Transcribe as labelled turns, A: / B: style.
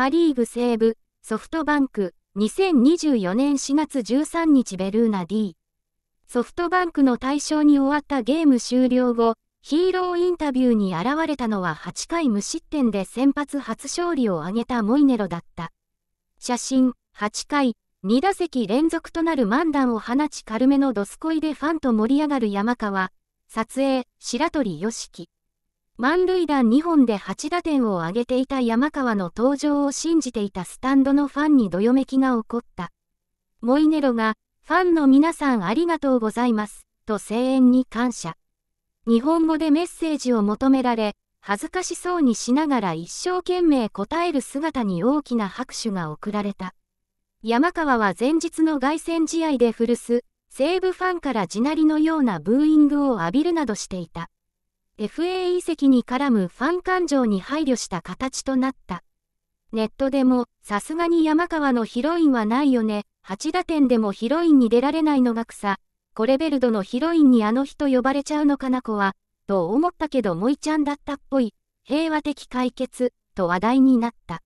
A: パリーグ西部、ソフトバンク、2024年4月13日ベルーナ D。ソフトバンクの対象に終わったゲーム終了後、ヒーローインタビューに現れたのは8回無失点で先発初勝利を挙げたモイネロだった。写真、8回、2打席連続となる漫談を放ち軽めのドスコイでファンと盛り上がる山川、撮影、白鳥良樹。満塁弾2本で8打点を挙げていた山川の登場を信じていたスタンドのファンにどよめきが起こった。モイネロが、ファンの皆さんありがとうございます、と声援に感謝。日本語でメッセージを求められ、恥ずかしそうにしながら一生懸命答える姿に大きな拍手が送られた。山川は前日の凱旋試合で古巣、西武ファンから地鳴りのようなブーイングを浴びるなどしていた。FA 移籍に絡むファン感情に配慮した形となった。ネットでも、さすがに山川のヒロインはないよね、8打点でもヒロインに出られないのが草、コレベルドのヒロインにあの人呼ばれちゃうのかな子は、と思ったけどもいちゃんだったっぽい、平和的解決、と話題になった。